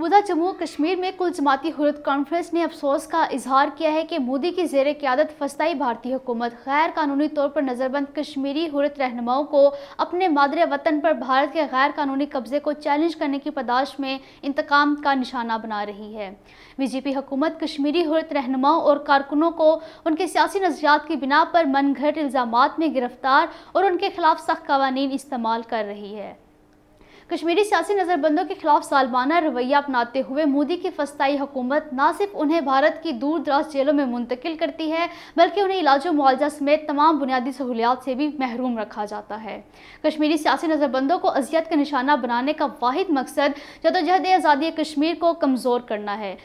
मुदा जम्मू कश्मीर में कुल जमाती हरत कॉन्फ्रेंस ने अफसोस का इजहार किया है कि मोदी की जेर क्यादत फस्ताई भारतीय हुकूमत गैर कानूनी तौर पर नज़रबंद कश्मीरी हरत रहनुमाओं को अपने मादरे वतन पर भारत के गैर कानूनी कब्ज़े को चैलेंज करने की पदाश में इंतकाम का निशाना बना रही है बीजेपी हुकूमत कश्मीरी हरत रहनुमाओं और कारकुनों को उनके सियासी नजरियात की बिना पर मन घट इल्ज़ाम में गिरफ्तार और उनके खिलाफ सख्त कवानीन इस्तेमाल कर रही है कश्मीरी सियासी नज़रबंदों के खिलाफ सालमाना रवैया अपनाते हुए मोदी की फस्ताई हुकूमत न सिर्फ उन्हें भारत की दूर दराज जेलों में मुंतकिल करती है बल्कि उन्हें इलाजों मुआवजा समेत तमाम बुनियादी सहूलियात से भी महरूम रखा जाता है कश्मीरी सियासी नज़रबंदों को अजियत का निशाना बनाने का वाद मकसद जदोजहद आज़ादी कश्मीर को कमज़ोर करना है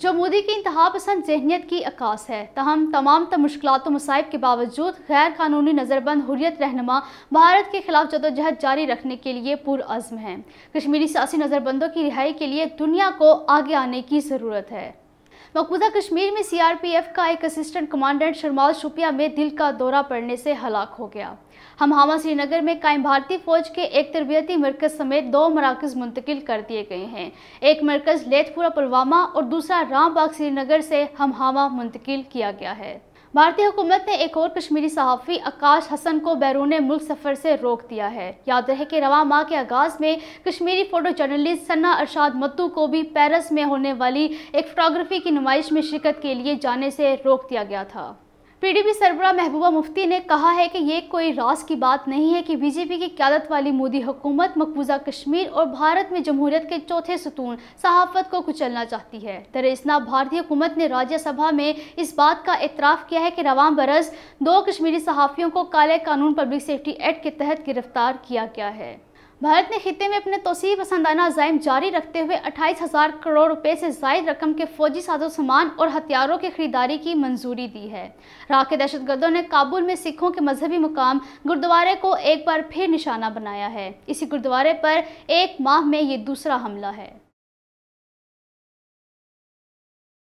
जो मोदी की इंतहा पसंद जहनीत की अक्स है तहम तमाम तम मुश्किल मसाइब के बावजूद गैर कानूनी नज़रबंद हुरियत रहनमा भारत के खिलाफ जदोजहद जारी रखने के लिए पुरज़म है कश्मीरी सियासी नज़रबंदों की रिहाई के लिए दुनिया को आगे आने की ज़रूरत है मकबूजा कश्मीर में सीआरपीएफ का एक असिस्टेंट कमांडेंट शर्माल शुपिया में दिल का दौरा पड़ने से हलाक हो गया हमामा श्रीनगर में कायम भारतीय फौज के एक तरबियती मरकज समेत दो मराकज मुंतकिल कर दिए गए हैं एक मरकज लेथपुरा पुलवामा और दूसरा रामबाग श्रीनगर से हमहामा मुंतकिल किया गया है भारतीय हुकूमत ने एक और कश्मीरी सहाफ़ी आकाश हसन को बैरून मुल्क सफ़र से रोक दिया है याद रहे कि रवा माह के आगाज़ में कश्मीरी फ़ोटो जर्नलिस्ट सन्ना अरशाद मत्तू को भी पेरिस में होने वाली एक फोटोग्राफी की नुमाइश में शिरकत के लिए जाने से रोक दिया गया था पीडीपी सरबरा महबूबा मुफ्ती ने कहा है कि ये कोई रास की बात नहीं है कि बीजेपी की क्यादत वाली मोदी हुकूमत मकबूजा कश्मीर और भारत में जमहूरियत के चौथे सतून सहाफत को कुचलना चाहती है दरअसना भारतीय हुकूमत ने राज्यसभा में इस बात का एतराफ़ किया है कि रवान बरस दो कश्मीरी सहाफ़ियों को काले कानून पब्लिक सेफ्टी एक्ट के तहत गिरफ्तार किया गया है भारत ने खिते में अपने तोसी पसंदाना अजायम जारी रखते हुए अट्ठाईस हज़ार करोड़ रुपए से जायद रकम के फौजी साजो सामान और हथियारों की खरीदारी की मंजूरी दी है राह के दहशतगर्दों ने काबुल में सिखों के मजहबी मुकाम गुरुद्वारे को एक बार फिर निशाना बनाया है इसी गुरुद्वारे पर एक माह में ये दूसरा हमला है